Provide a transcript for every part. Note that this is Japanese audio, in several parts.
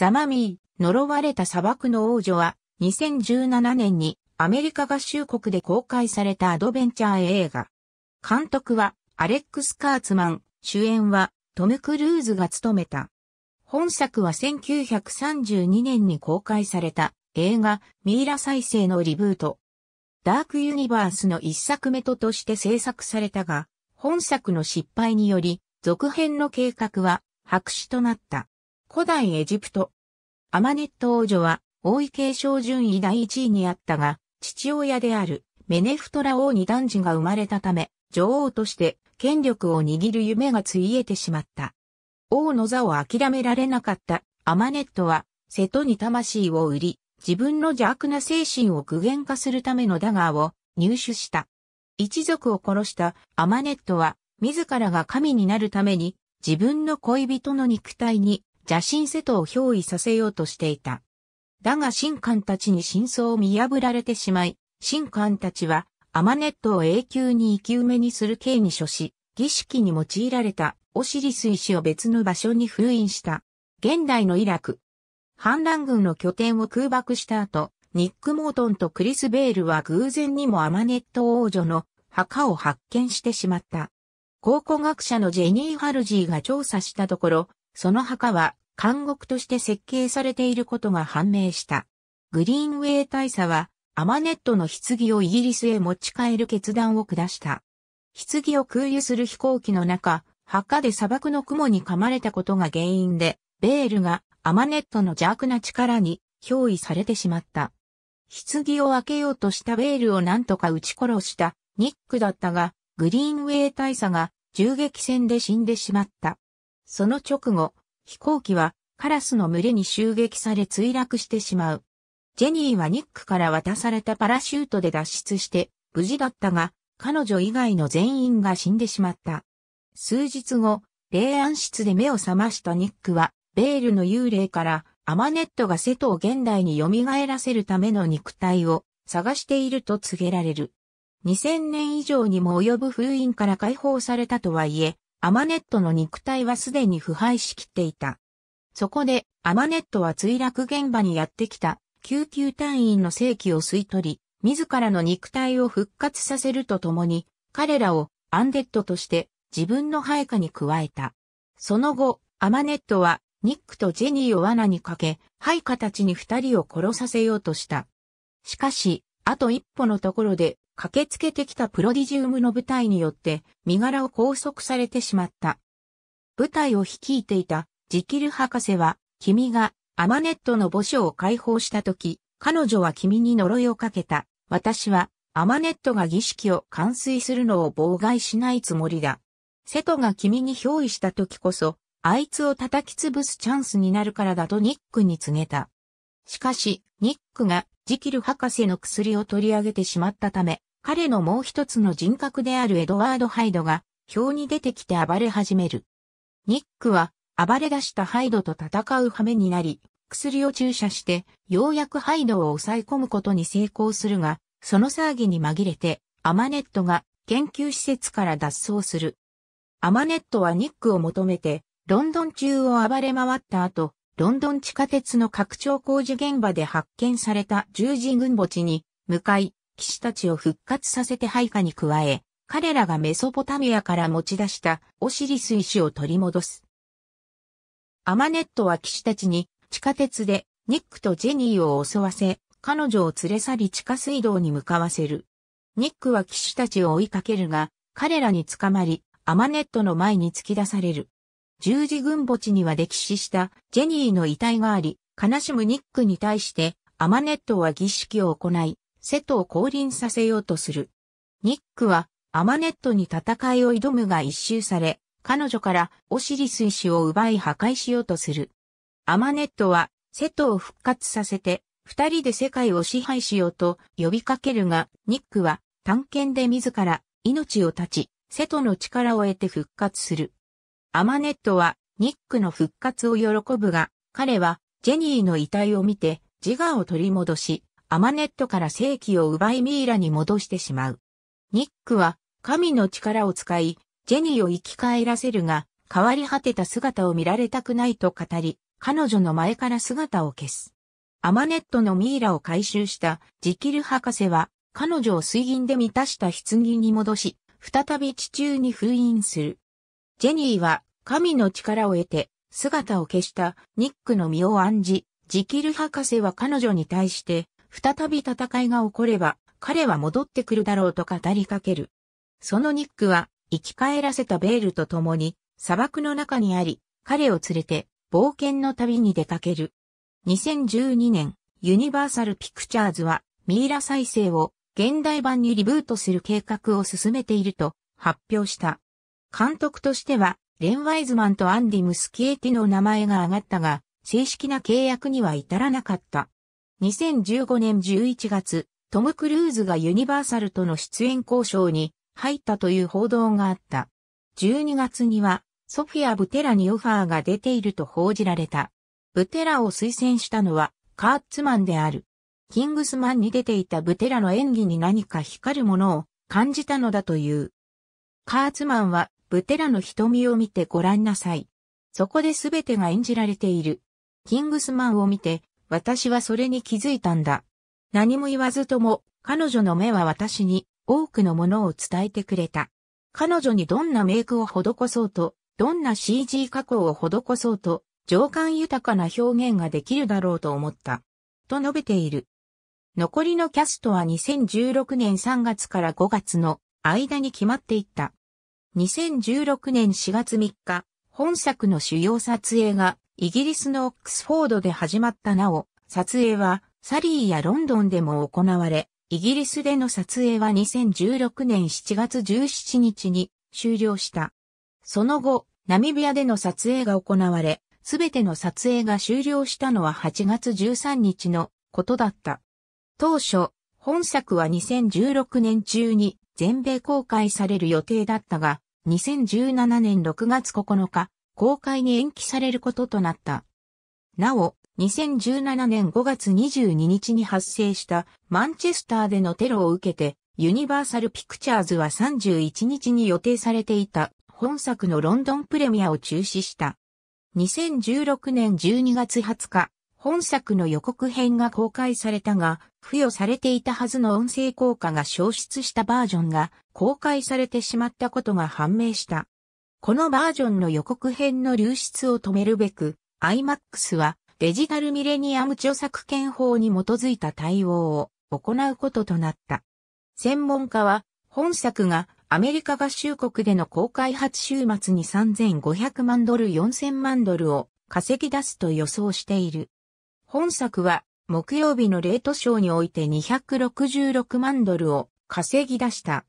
ザマミー、呪われた砂漠の王女は、2017年にアメリカ合衆国で公開されたアドベンチャー映画。監督はアレックス・カーツマン、主演はトム・クルーズが務めた。本作は1932年に公開された映画ミイラ再生のリブート。ダークユニバースの一作目ととして制作されたが、本作の失敗により続編の計画は白紙となった。古代エジプト。アマネット王女は、王位継承順位第一位にあったが、父親であるメネフトラ王に男児が生まれたため、女王として権力を握る夢がついえてしまった。王の座を諦められなかったアマネットは、瀬戸に魂を売り、自分の邪悪な精神を具現化するためのダガーを入手した。一族を殺したアマネットは、自らが神になるために、自分の恋人の肉体に邪神瀬戸を憑依させようとしていた。だが神官たちに真相を見破られてしまい、神官たちはアマネットを永久に生き埋めにする刑に処し、儀式に用いられたオシリス石を別の場所に封印した。現代のイラク。反乱軍の拠点を空爆した後、ニック・モートンとクリス・ベールは偶然にもアマネット王女の墓を発見してしまった。考古学者のジェニー・ハルジーが調査したところ、その墓は監獄として設計されていることが判明した。グリーンウェイ大佐は、アマネットの棺をイギリスへ持ち帰る決断を下した。棺を空輸する飛行機の中、墓で砂漠の雲に噛まれたことが原因で、ベールがアマネットの邪悪な力に憑依されてしまった。棺を開けようとしたベールを何とか撃ち殺したニックだったが、グリーンウェイ大佐が銃撃戦で死んでしまった。その直後、飛行機はカラスの群れに襲撃され墜落してしまう。ジェニーはニックから渡されたパラシュートで脱出して無事だったが、彼女以外の全員が死んでしまった。数日後、霊安室で目を覚ましたニックは、ベールの幽霊からアマネットが瀬戸を現代に蘇らせるための肉体を探していると告げられる。2000年以上にも及ぶ封印から解放されたとはいえ、アマネットの肉体はすでに腐敗しきっていた。そこで、アマネットは墜落現場にやってきた、救急隊員の正気を吸い取り、自らの肉体を復活させるとともに、彼らをアンデッドとして自分の配下に加えた。その後、アマネットはニックとジェニーを罠にかけ、配下たちに二人を殺させようとした。しかし、あと一歩のところで駆けつけてきたプロディジウムの部隊によって身柄を拘束されてしまった。部隊を率いていたジキル博士は、君がアマネットの墓所を解放した時、彼女は君に呪いをかけた。私はアマネットが儀式を完遂するのを妨害しないつもりだ。瀬戸が君に憑依した時こそ、あいつを叩き潰すチャンスになるからだとニックに告げた。しかし、ニックがジキル博士の薬を取り上げてしまったため、彼のもう一つの人格であるエドワード・ハイドが表に出てきて暴れ始める。ニックは暴れ出したハイドと戦う羽目になり、薬を注射して、ようやくハイドを抑え込むことに成功するが、その騒ぎに紛れて、アマネットが研究施設から脱走する。アマネットはニックを求めて、ロンドン中を暴れ回った後、ロンドン地下鉄の拡張工事現場で発見された十字軍墓地に向かい、騎士たちを復活させて配下に加え、彼らがメソポタミアから持ち出したオシリス石を取り戻す。アマネットは騎士たちに地下鉄でニックとジェニーを襲わせ、彼女を連れ去り地下水道に向かわせる。ニックは騎士たちを追いかけるが、彼らに捕まり、アマネットの前に突き出される。十字軍墓地には溺死したジェニーの遺体があり、悲しむニックに対して、アマネットは儀式を行い、瀬戸を降臨させようとする。ニックはアマネットに戦いを挑むが一周され、彼女からオシリス石を奪い破壊しようとする。アマネットは瀬戸を復活させて、二人で世界を支配しようと呼びかけるが、ニックは探検で自ら命を絶ち、瀬戸の力を得て復活する。アマネットはニックの復活を喜ぶが、彼はジェニーの遺体を見て自我を取り戻し、アマネットから正規を奪いミイラに戻してしまう。ニックは神の力を使い、ジェニーを生き返らせるが、変わり果てた姿を見られたくないと語り、彼女の前から姿を消す。アマネットのミイラを回収したジキル博士は、彼女を水銀で満たした棺に戻し、再び地中に封印する。ジェニーは神の力を得て姿を消したニックの身を案じ、ジキル博士は彼女に対して再び戦いが起これば、彼は戻ってくるだろうと語りかける。そのニックは、生き返らせたベールと共に、砂漠の中にあり、彼を連れて、冒険の旅に出かける。2012年、ユニバーサルピクチャーズは、ミイラ再生を、現代版にリブートする計画を進めていると、発表した。監督としては、レン・ワイズマンとアンディ・ムスキエティの名前が挙がったが、正式な契約には至らなかった。2015年11月、トム・クルーズがユニバーサルとの出演交渉に入ったという報道があった。12月には、ソフィア・ブテラにオファーが出ていると報じられた。ブテラを推薦したのは、カーツマンである。キングスマンに出ていたブテラの演技に何か光るものを感じたのだという。カーツマンは、ブテラの瞳を見てご覧なさい。そこで全てが演じられている。キングスマンを見て、私はそれに気づいたんだ。何も言わずとも、彼女の目は私に多くのものを伝えてくれた。彼女にどんなメイクを施そうと、どんな CG 加工を施そうと、情感豊かな表現ができるだろうと思った。と述べている。残りのキャストは2016年3月から5月の間に決まっていった。2016年4月3日、本作の主要撮影がイギリスのオックスフォードで始まったなお、撮影はサリーやロンドンでも行われ、イギリスでの撮影は2016年7月17日に終了した。その後、ナミビアでの撮影が行われ、すべての撮影が終了したのは8月13日のことだった。当初、本作は2016年中に全米公開される予定だったが、2017年6月9日、公開に延期されることとなった。なお、2017年5月22日に発生したマンチェスターでのテロを受けて、ユニバーサル・ピクチャーズは31日に予定されていた本作のロンドンプレミアを中止した。2016年12月20日、本作の予告編が公開されたが、付与されていたはずの音声効果が消失したバージョンが公開されてしまったことが判明した。このバージョンの予告編の流出を止めるべく、IMAX はデジタルミレニアム著作権法に基づいた対応を行うこととなった。専門家は、本作がアメリカ合衆国での公開初週末に3500万ドル4000万ドルを稼ぎ出すと予想している。本作は木曜日のレートショーにおいて266万ドルを稼ぎ出した。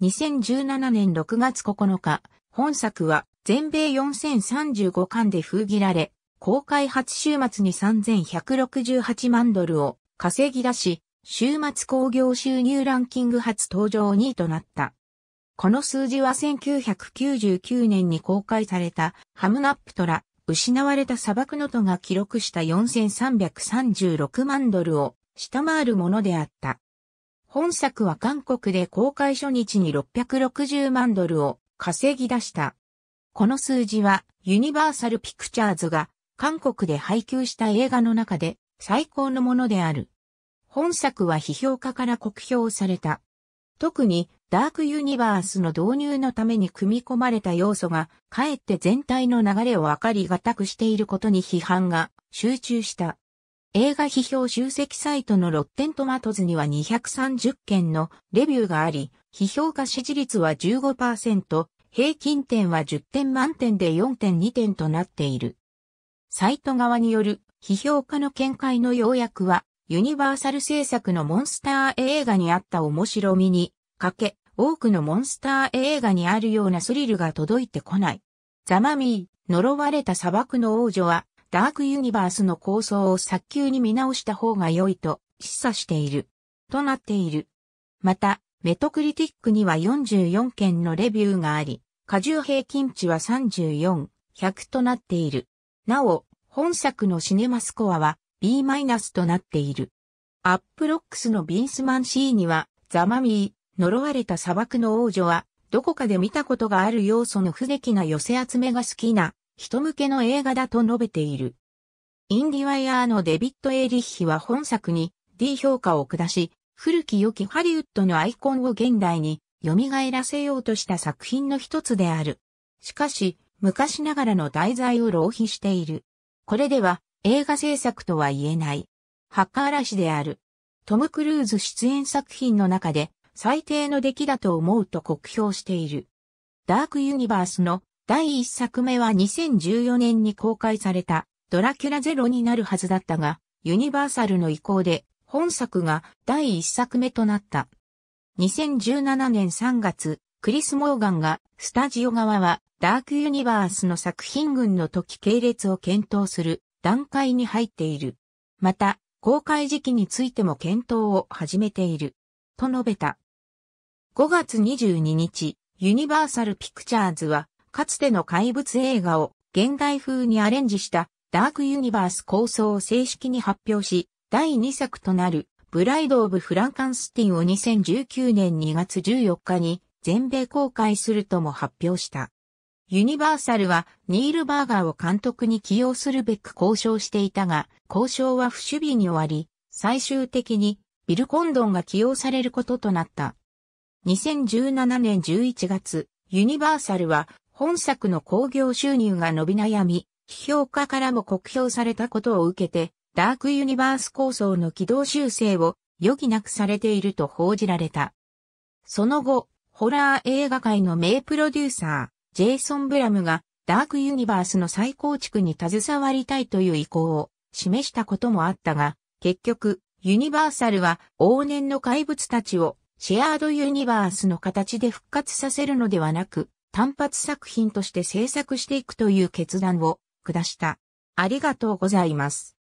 2017年6月9日、本作は全米4035巻で封切られ、公開初週末に3168万ドルを稼ぎ出し、週末興行収入ランキング初登場2位となった。この数字は1999年に公開されたハムナップトラ、失われた砂漠の都が記録した4336万ドルを下回るものであった。本作は韓国で公開初日に660万ドルを稼ぎ出した。この数字はユニバーサルピクチャーズが韓国で配給した映画の中で最高のものである。本作は批評家から酷評された。特にダークユニバースの導入のために組み込まれた要素がかえって全体の流れを分かりがたくしていることに批判が集中した。映画批評集積サイトのロッテントマトズには230件のレビューがあり、批評家支持率は15%、平均点は10点満点で4.2点となっている。サイト側による批評家の見解の要約は、ユニバーサル制作のモンスター映画にあった面白みに、かけ、多くのモンスター映画にあるようなスリルが届いてこない。ザマミー、呪われた砂漠の王女は、ダークユニバースの構想を早急に見直した方が良いと示唆している。となっている。また、メトクリティックには44件のレビューがあり、過重平均値は34、100となっている。なお、本作のシネマスコアは B- となっている。アップロックスのビンスマン C には、ザマミー、呪われた砂漠の王女は、どこかで見たことがある要素の不出来な寄せ集めが好きな人向けの映画だと述べている。インディワイヤーのデビッド・エイリッヒは本作に D 評価を下し、古き良きハリウッドのアイコンを現代に蘇らせようとした作品の一つである。しかし、昔ながらの題材を浪費している。これでは映画制作とは言えない。ー嵐である。トム・クルーズ出演作品の中で最低の出来だと思うと酷評している。ダークユニバースの第1作目は2014年に公開されたドラキュラゼロになるはずだったが、ユニバーサルの意向で本作が第1作目となった。2017年3月、クリス・モーガンがスタジオ側はダークユニバースの作品群の時系列を検討する段階に入っている。また、公開時期についても検討を始めている。と述べた。5月22日、ユニバーサル・ピクチャーズはかつての怪物映画を現代風にアレンジしたダークユニバース構想を正式に発表し、第2作となるブライド・オブ・フランカンスティンを2019年2月14日に全米公開するとも発表した。ユニバーサルはニール・バーガーを監督に起用するべく交渉していたが、交渉は不守備に終わり、最終的にビル・コンドンが起用されることとなった。2017年11月、ユニバーサルは本作の興行収入が伸び悩み、批評家からも酷評されたことを受けて、ダークユニバース構想の軌道修正を余儀なくされていると報じられた。その後、ホラー映画界の名プロデューサー、ジェイソン・ブラムが、ダークユニバースの再構築に携わりたいという意向を示したこともあったが、結局、ユニバーサルは往年の怪物たちをシェアードユニバースの形で復活させるのではなく、単発作品として制作していくという決断を下した。ありがとうございます。